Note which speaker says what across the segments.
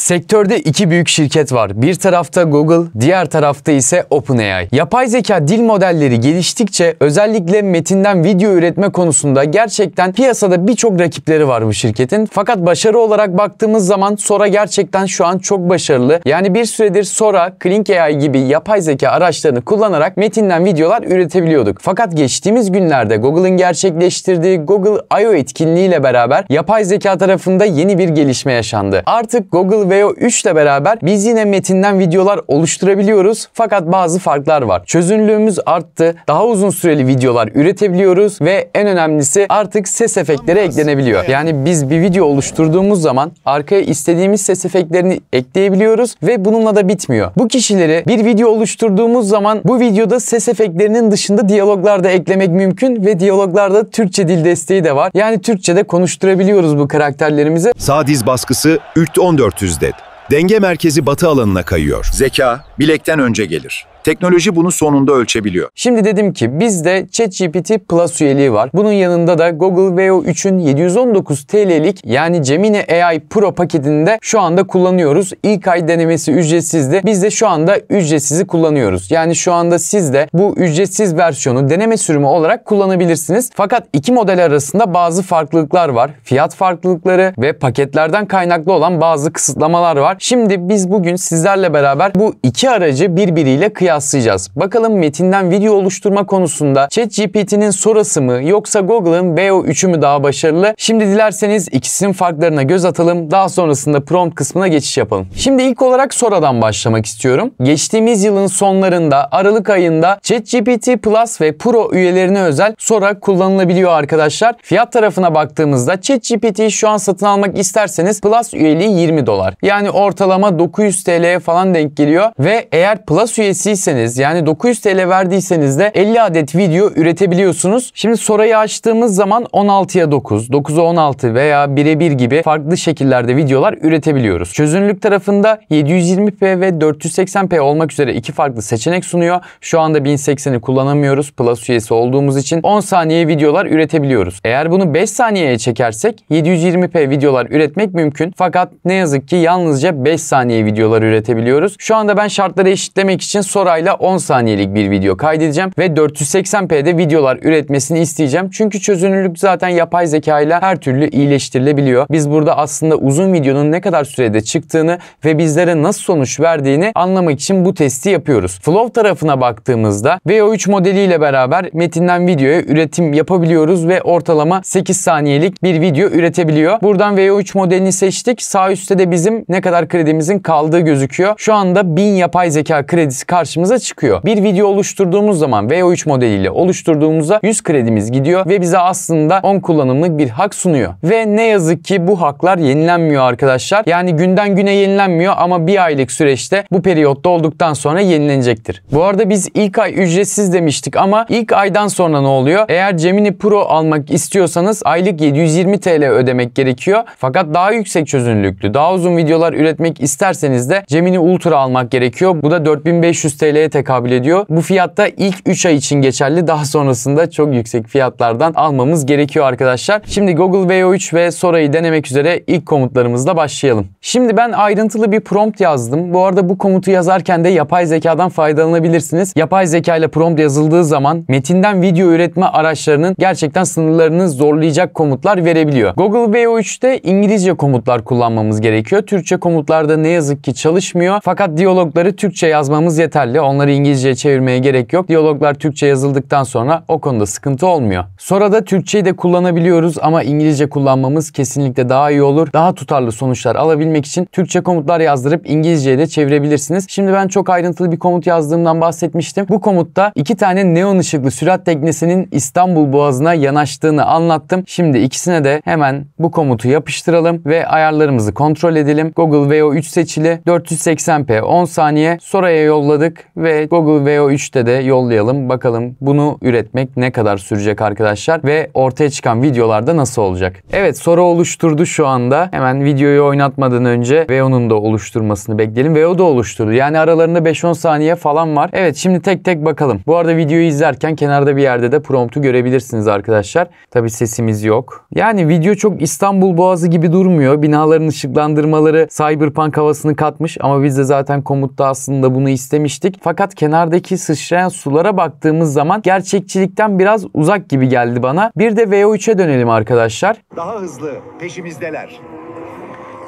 Speaker 1: Sektörde iki büyük şirket var. Bir tarafta Google, diğer tarafta ise OpenAI. Yapay zeka dil modelleri geliştikçe özellikle metinden video üretme konusunda gerçekten piyasada birçok rakipleri var bu şirketin. Fakat başarı olarak baktığımız zaman Sora gerçekten şu an çok başarılı. Yani bir süredir Sora, Kling gibi yapay zeka araçlarını kullanarak metinden videolar üretebiliyorduk. Fakat geçtiğimiz günlerde Google'ın gerçekleştirdiği Google I.O. etkinliğiyle beraber yapay zeka tarafında yeni bir gelişme yaşandı. Artık Google VO 3 ile beraber biz yine metinden videolar oluşturabiliyoruz fakat bazı farklar var. Çözünürlüğümüz arttı, daha uzun süreli videolar üretebiliyoruz ve en önemlisi artık ses efektleri eklenebiliyor. Yani biz bir video oluşturduğumuz zaman arkaya istediğimiz ses efektlerini ekleyebiliyoruz ve bununla da bitmiyor. Bu kişileri bir video oluşturduğumuz zaman bu videoda ses efektlerinin dışında diyaloglar da eklemek mümkün ve diyaloglarda Türkçe dil desteği de var. Yani Türkçe'de konuşturabiliyoruz bu karakterlerimizi. Sağ diz baskısı 3 1400'de. Özdet. Denge merkezi batı alanına kayıyor. Zeka bilekten önce gelir. Teknoloji bunu sonunda ölçebiliyor. Şimdi dedim ki bizde ChatGPT Plus üyeliği var. Bunun yanında da Google VO3'ün 719 TL'lik yani Gemini AI Pro paketinde şu anda kullanıyoruz. İlk ay denemesi ücretsizdi. Biz de şu anda ücretsizi kullanıyoruz. Yani şu anda siz de bu ücretsiz versiyonu deneme sürümü olarak kullanabilirsiniz. Fakat iki model arasında bazı farklılıklar var. Fiyat farklılıkları ve paketlerden kaynaklı olan bazı kısıtlamalar var. Şimdi biz bugün sizlerle beraber bu iki aracı birbiriyle kıyaslayacağız kıyaslayacağız. Bakalım metinden video oluşturma konusunda ChatGPT'nin Sorası mı yoksa Google'ın bo 3 mü daha başarılı? Şimdi dilerseniz ikisinin farklarına göz atalım. Daha sonrasında prompt kısmına geçiş yapalım. Şimdi ilk olarak Sora'dan başlamak istiyorum. Geçtiğimiz yılın sonlarında Aralık ayında ChatGPT Plus ve Pro üyelerine özel Sora kullanılabiliyor arkadaşlar. Fiyat tarafına baktığımızda ChatGPT'yi şu an satın almak isterseniz Plus üyeliği 20 dolar. Yani ortalama 900 TL'ye falan denk geliyor ve eğer Plus üyesi verdiyseniz yani 900 TL verdiyseniz de 50 adet video üretebiliyorsunuz. Şimdi sorayı açtığımız zaman 16'ya 9, 9'a 16 veya 1'e 1 gibi farklı şekillerde videolar üretebiliyoruz. Çözünürlük tarafında 720p ve 480p olmak üzere iki farklı seçenek sunuyor. Şu anda 1080'i kullanamıyoruz. Plus üyesi olduğumuz için 10 saniye videolar üretebiliyoruz. Eğer bunu 5 saniyeye çekersek 720p videolar üretmek mümkün. Fakat ne yazık ki yalnızca 5 saniye videolar üretebiliyoruz. Şu anda ben şartları eşitlemek için soru orayla 10 saniyelik bir video kaydedeceğim ve 480p'de videolar üretmesini isteyeceğim. Çünkü çözünürlük zaten yapay zeka ile her türlü iyileştirilebiliyor. Biz burada aslında uzun videonun ne kadar sürede çıktığını ve bizlere nasıl sonuç verdiğini anlamak için bu testi yapıyoruz. Flow tarafına baktığımızda VO3 modeliyle beraber metinden videoya üretim yapabiliyoruz ve ortalama 8 saniyelik bir video üretebiliyor. Buradan VO3 modelini seçtik. Sağ üstte de bizim ne kadar kredimizin kaldığı gözüküyor. Şu anda 1000 yapay zeka kredisi karşımıza karşımıza çıkıyor. Bir video oluşturduğumuz zaman VO3 modeliyle oluşturduğumuzda 100 kredimiz gidiyor ve bize aslında 10 kullanımlık bir hak sunuyor. Ve ne yazık ki bu haklar yenilenmiyor arkadaşlar. Yani günden güne yenilenmiyor ama bir aylık süreçte bu periyotta olduktan sonra yenilenecektir. Bu arada biz ilk ay ücretsiz demiştik ama ilk aydan sonra ne oluyor? Eğer Gemini Pro almak istiyorsanız aylık 720 TL ödemek gerekiyor. Fakat daha yüksek çözünürlüklü, daha uzun videolar üretmek isterseniz de Gemini Ultra almak gerekiyor. Bu da 4500 TL TL'ye tekabül ediyor. Bu fiyatta ilk 3 ay için geçerli. Daha sonrasında çok yüksek fiyatlardan almamız gerekiyor arkadaşlar. Şimdi Google VO3 ve Sora'yı denemek üzere ilk komutlarımızla başlayalım. Şimdi ben ayrıntılı bir prompt yazdım. Bu arada bu komutu yazarken de yapay zekadan faydalanabilirsiniz. Yapay zeka ile prompt yazıldığı zaman metinden video üretme araçlarının gerçekten sınırlarını zorlayacak komutlar verebiliyor. Google VO3'te İngilizce komutlar kullanmamız gerekiyor. Türkçe komutlarda ne yazık ki çalışmıyor. Fakat diyalogları Türkçe yazmamız yeterli şekilde onları İngilizceye çevirmeye gerek yok. Diyaloglar Türkçe yazıldıktan sonra o konuda sıkıntı olmuyor. Sonra da Türkçeyi de kullanabiliyoruz ama İngilizce kullanmamız kesinlikle daha iyi olur. Daha tutarlı sonuçlar alabilmek için Türkçe komutlar yazdırıp İngilizceye de çevirebilirsiniz. Şimdi ben çok ayrıntılı bir komut yazdığımdan bahsetmiştim. Bu komutta iki tane neon ışıklı sürat teknesinin İstanbul Boğazı'na yanaştığını anlattım. Şimdi ikisine de hemen bu komutu yapıştıralım ve ayarlarımızı kontrol edelim. Google VO3 seçili 480p 10 saniye Sora'ya yolladık ve Google VO3'te de yollayalım. Bakalım bunu üretmek ne kadar sürecek arkadaşlar ve ortaya çıkan videolarda nasıl olacak? Evet soru oluşturdu şu anda. Hemen videoyu oynatmadan önce VO'nun da oluşturmasını bekleyelim. VO da oluşturdu. Yani aralarında 5-10 saniye falan var. Evet şimdi tek tek bakalım. Bu arada videoyu izlerken kenarda bir yerde de promptu görebilirsiniz arkadaşlar. Tabi sesimiz yok. Yani video çok İstanbul Boğazı gibi durmuyor. Binaların ışıklandırmaları cyberpunk havasını katmış ama biz de zaten komutta aslında bunu istemiştik ettik. Fakat kenardaki sıçrayan sulara baktığımız zaman gerçekçilikten biraz uzak gibi geldi bana. Bir de VO3'e dönelim arkadaşlar. Daha hızlı peşimizdeler.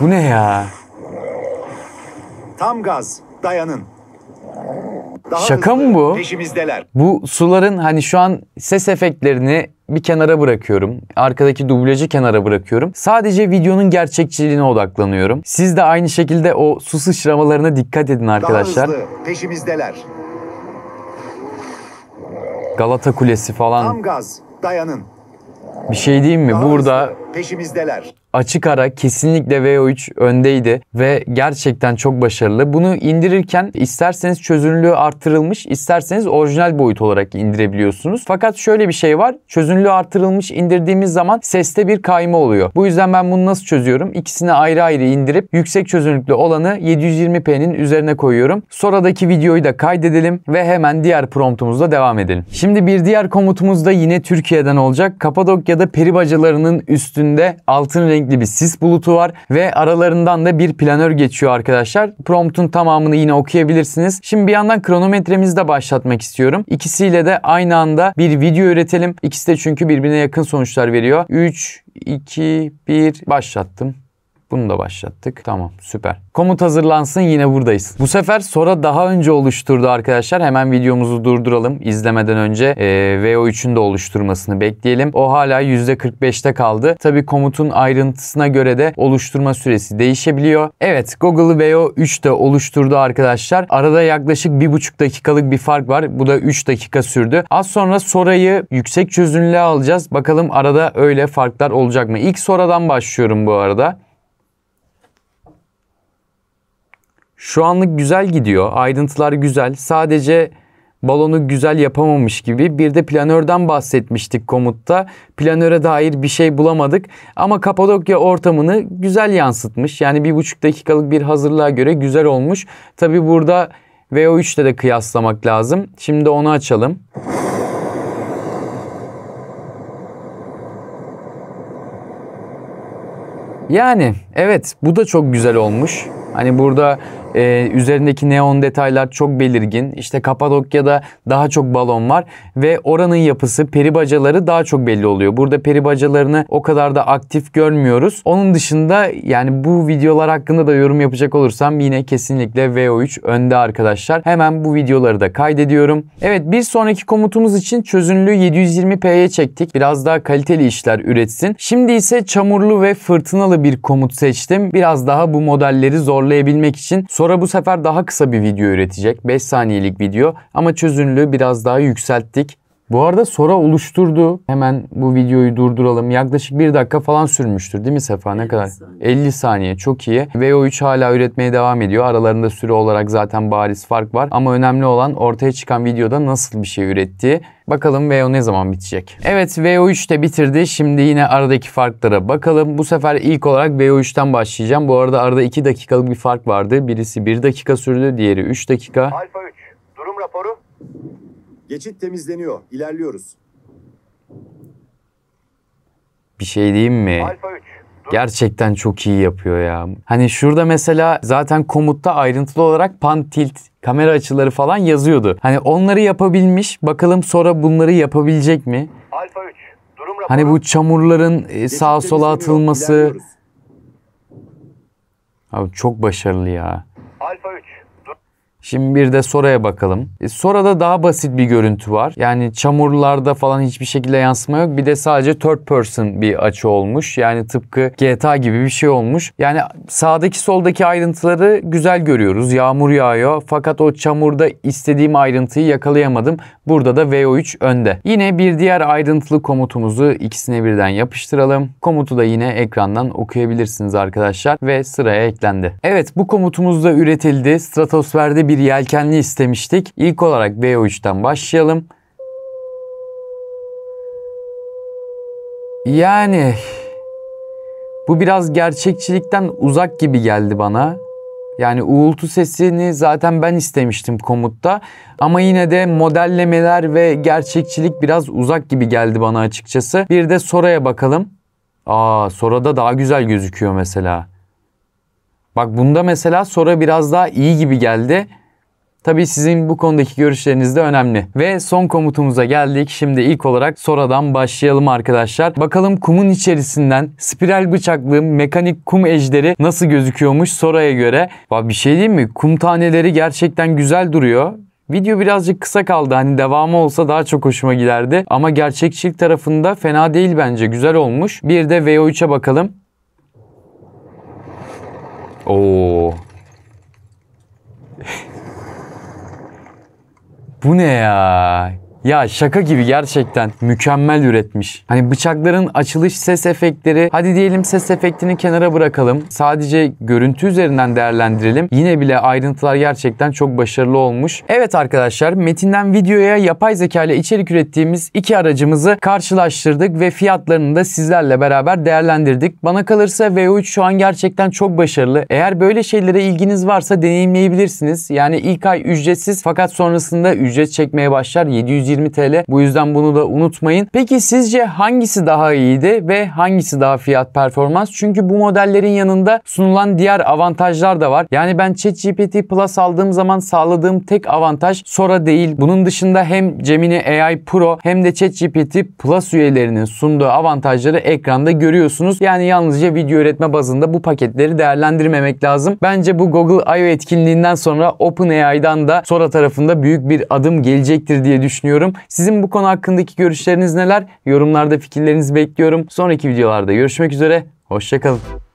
Speaker 1: Bu ne ya? Tam gaz dayanın. Daha Şaka mı bu? Peşimizdeler. Bu suların hani şu an ses efektlerini bir kenara bırakıyorum. Arkadaki dublajı kenara bırakıyorum. Sadece videonun gerçekçiliğine odaklanıyorum. Siz de aynı şekilde o su sıçramalarına dikkat edin arkadaşlar. Daha hızlı, peşimizdeler. Galata Kulesi falan. Tam gaz, dayanın. Bir şey diyeyim mi? Daha Burada hızlı peşimizdeler. Açık ara kesinlikle VO3 öndeydi ve gerçekten çok başarılı. Bunu indirirken isterseniz çözünürlüğü artırılmış, isterseniz orijinal boyut olarak indirebiliyorsunuz. Fakat şöyle bir şey var. Çözünürlüğü artırılmış indirdiğimiz zaman seste bir kayma oluyor. Bu yüzden ben bunu nasıl çözüyorum? İkisini ayrı ayrı indirip yüksek çözünürlüklü olanı 720p'nin üzerine koyuyorum. Sonradaki videoyu da kaydedelim ve hemen diğer promptumuzla devam edelim. Şimdi bir diğer komutumuz da yine Türkiye'den olacak. Kapadokya'da peribacalarının bacalarının üstüne üzerinde altın renkli bir sis bulutu var ve aralarından da bir planör geçiyor arkadaşlar. Promptun tamamını yine okuyabilirsiniz. Şimdi bir yandan kronometremizi de başlatmak istiyorum. İkisiyle de aynı anda bir video üretelim. İkisi de çünkü birbirine yakın sonuçlar veriyor. 3, 2, 1 başlattım. Bunu da başlattık. Tamam süper. Komut hazırlansın yine buradayız. Bu sefer Sora daha önce oluşturdu arkadaşlar. Hemen videomuzu durduralım. İzlemeden önce e, ee, VO3'ün de oluşturmasını bekleyelim. O hala %45'te kaldı. Tabi komutun ayrıntısına göre de oluşturma süresi değişebiliyor. Evet Google VO3 de oluşturdu arkadaşlar. Arada yaklaşık 1,5 dakikalık bir fark var. Bu da 3 dakika sürdü. Az sonra Sora'yı yüksek çözünürlüğe alacağız. Bakalım arada öyle farklar olacak mı? İlk Sora'dan başlıyorum bu arada. Şu anlık güzel gidiyor. Ayrıntılar güzel. Sadece balonu güzel yapamamış gibi. Bir de planörden bahsetmiştik komutta. Planöre dair bir şey bulamadık ama Kapadokya ortamını güzel yansıtmış. Yani bir buçuk dakikalık bir hazırlığa göre güzel olmuş. Tabi burada VO3'te de kıyaslamak lazım. Şimdi onu açalım. Yani evet bu da çok güzel olmuş. Hani burada ee, üzerindeki neon detaylar çok belirgin. İşte Kapadokya'da daha çok balon var ve oranın yapısı peri bacaları daha çok belli oluyor. Burada peri bacalarını o kadar da aktif görmüyoruz. Onun dışında yani bu videolar hakkında da yorum yapacak olursam yine kesinlikle VO3 önde arkadaşlar. Hemen bu videoları da kaydediyorum. Evet bir sonraki komutumuz için çözünürlüğü 720p'ye çektik. Biraz daha kaliteli işler üretsin. Şimdi ise çamurlu ve fırtınalı bir komut seçtim. Biraz daha bu modelleri zorlayabilmek için. Sonra Sonra bu sefer daha kısa bir video üretecek. 5 saniyelik video ama çözünürlüğü biraz daha yükselttik. Bu arada Sora oluşturdu. Hemen bu videoyu durduralım. Yaklaşık bir dakika falan sürmüştür değil mi Sefa? Ne 50 kadar? Saniye. 50 saniye. Çok iyi. VO3 hala üretmeye devam ediyor. Aralarında süre olarak zaten bariz fark var. Ama önemli olan ortaya çıkan videoda nasıl bir şey ürettiği. Bakalım VO ne zaman bitecek? Evet VO3 de bitirdi. Şimdi yine aradaki farklara bakalım. Bu sefer ilk olarak VO3'ten başlayacağım. Bu arada arada 2 dakikalık bir fark vardı. Birisi 1 dakika sürdü, diğeri 3 dakika. Alfa Geçit temizleniyor. İlerliyoruz. Bir şey diyeyim mi? Alfa 3. Gerçekten çok iyi yapıyor ya. Hani şurada mesela zaten komutta ayrıntılı olarak pan tilt kamera açıları falan yazıyordu. Hani onları yapabilmiş. Bakalım sonra bunları yapabilecek mi? Alfa 3. Durum Hani bu çamurların e, sağa sola atılması. Abi çok başarılı ya. Alfa 3. Şimdi bir de Sora'ya bakalım. E, Sora'da daha basit bir görüntü var. Yani çamurlarda falan hiçbir şekilde yansıma yok. Bir de sadece third person bir açı olmuş. Yani tıpkı GTA gibi bir şey olmuş. Yani sağdaki soldaki ayrıntıları güzel görüyoruz. Yağmur yağıyor fakat o çamurda istediğim ayrıntıyı yakalayamadım. Burada da VO3 önde. Yine bir diğer ayrıntılı komutumuzu ikisine birden yapıştıralım. Komutu da yine ekrandan okuyabilirsiniz arkadaşlar ve sıraya eklendi. Evet bu komutumuz da üretildi. Stratosferde bir yelkenli istemiştik. İlk olarak VO3'ten başlayalım. Yani bu biraz gerçekçilikten uzak gibi geldi bana. Yani uğultu sesini zaten ben istemiştim komutta. Ama yine de modellemeler ve gerçekçilik biraz uzak gibi geldi bana açıkçası. Bir de Sora'ya bakalım. Aa Sora'da daha güzel gözüküyor mesela. Bak bunda mesela Sora biraz daha iyi gibi geldi. Tabii sizin bu konudaki görüşleriniz de önemli. Ve son komutumuza geldik. Şimdi ilk olarak soradan başlayalım arkadaşlar. Bakalım kumun içerisinden spiral bıçaklı mekanik kum ejderi nasıl gözüküyormuş Sora'ya göre. Bir şey diyeyim mi? Kum taneleri gerçekten güzel duruyor. Video birazcık kısa kaldı. Hani devamı olsa daha çok hoşuma giderdi. Ama gerçekçilik tarafında fena değil bence. Güzel olmuş. Bir de VO3'e bakalım. Oo, 분해야 Ya şaka gibi gerçekten mükemmel üretmiş. Hani bıçakların açılış ses efektleri hadi diyelim ses efektini kenara bırakalım. Sadece görüntü üzerinden değerlendirelim. Yine bile ayrıntılar gerçekten çok başarılı olmuş. Evet arkadaşlar metinden videoya yapay zeka ile içerik ürettiğimiz iki aracımızı karşılaştırdık ve fiyatlarını da sizlerle beraber değerlendirdik. Bana kalırsa v 3 şu an gerçekten çok başarılı. Eğer böyle şeylere ilginiz varsa deneyimleyebilirsiniz. Yani ilk ay ücretsiz fakat sonrasında ücret çekmeye başlar. 720 120 TL. Bu yüzden bunu da unutmayın. Peki sizce hangisi daha iyiydi ve hangisi daha fiyat performans? Çünkü bu modellerin yanında sunulan diğer avantajlar da var. Yani ben ChatGPT Plus aldığım zaman sağladığım tek avantaj Sora değil. Bunun dışında hem Gemini AI Pro hem de ChatGPT Plus üyelerinin sunduğu avantajları ekranda görüyorsunuz. Yani yalnızca video üretme bazında bu paketleri değerlendirmemek lazım. Bence bu Google I.O. etkinliğinden sonra OpenAI'dan da Sora tarafında büyük bir adım gelecektir diye düşünüyorum düşünüyorum. Sizin bu konu hakkındaki görüşleriniz neler? Yorumlarda fikirlerinizi bekliyorum. Sonraki videolarda görüşmek üzere. Hoşçakalın.